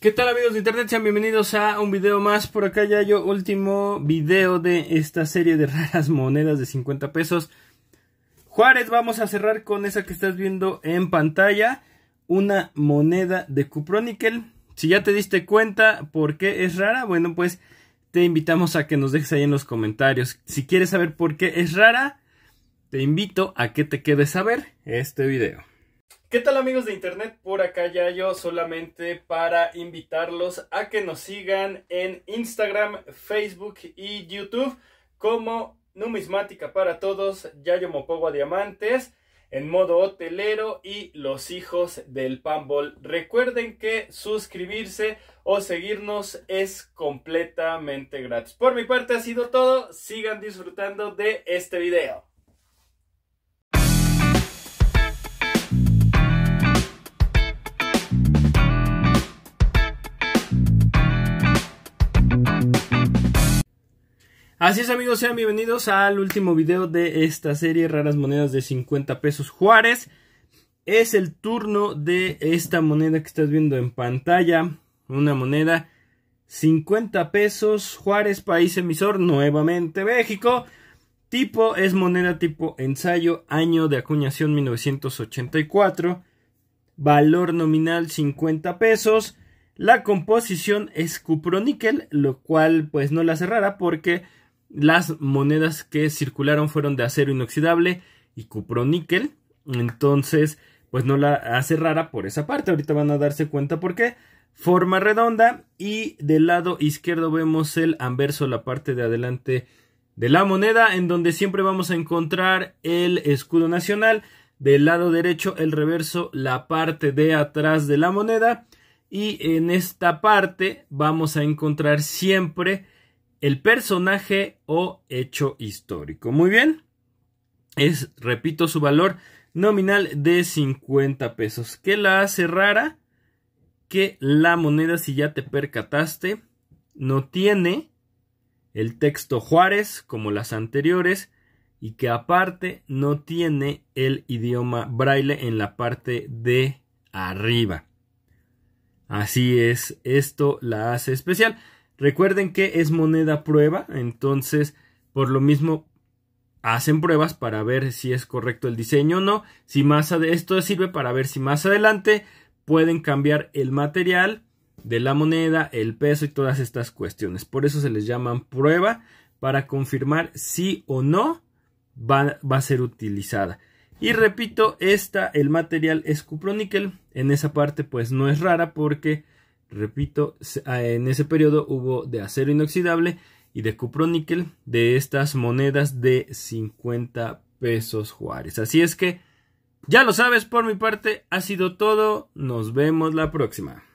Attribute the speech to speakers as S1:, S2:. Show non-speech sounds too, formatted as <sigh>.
S1: ¿Qué tal amigos de internet? Sean bienvenidos a un video más. Por acá ya yo último video de esta serie de <laughs> raras monedas de 50 pesos. Juárez, vamos a cerrar con esa que estás viendo en pantalla. Una moneda de cuproníquel. Si ya te diste cuenta por qué es rara, bueno pues te invitamos a que nos dejes ahí en los comentarios. Si quieres saber por qué es rara, te invito a que te quedes a ver este video. ¿Qué tal amigos de internet? Por acá ya yo solamente para invitarlos a que nos sigan en Instagram, Facebook y YouTube como Numismática para Todos, Yayo Mopogo a Diamantes, en modo hotelero y los hijos del Pambol. Recuerden que suscribirse o seguirnos es completamente gratis. Por mi parte ha sido todo, sigan disfrutando de este video. Así es amigos, sean bienvenidos al último video de esta serie Raras Monedas de 50 pesos Juárez. Es el turno de esta moneda que estás viendo en pantalla. Una moneda 50 pesos Juárez, país emisor, nuevamente México. Tipo es moneda tipo ensayo, año de acuñación 1984. Valor nominal 50 pesos. La composición es cuproníquel, lo cual pues no la hace rara porque las monedas que circularon fueron de acero inoxidable y cuproníquel. Entonces, pues no la hace rara por esa parte. Ahorita van a darse cuenta por qué. Forma redonda y del lado izquierdo vemos el anverso, la parte de adelante de la moneda, en donde siempre vamos a encontrar el escudo nacional. Del lado derecho, el reverso, la parte de atrás de la moneda. Y en esta parte vamos a encontrar siempre el personaje o hecho histórico. Muy bien. Es, repito, su valor nominal de 50 pesos. ¿Qué la hace rara? Que la moneda, si ya te percataste, no tiene el texto Juárez como las anteriores y que aparte no tiene el idioma braille en la parte de arriba. Así es, esto la hace especial. Recuerden que es moneda prueba, entonces por lo mismo hacen pruebas para ver si es correcto el diseño o no. Si más esto sirve para ver si más adelante pueden cambiar el material de la moneda, el peso y todas estas cuestiones. Por eso se les llaman prueba para confirmar si o no va, a ser utilizada. Y repito, esta, el material es cuproníquel. En esa parte pues no es rara porque Repito, ah, en ese periodo hubo de acero inoxidable y de cuproníquel de estas monedas de 50 pesos Juárez. Así es que, ya lo sabes, por mi parte ha sido todo. Nos vemos la próxima.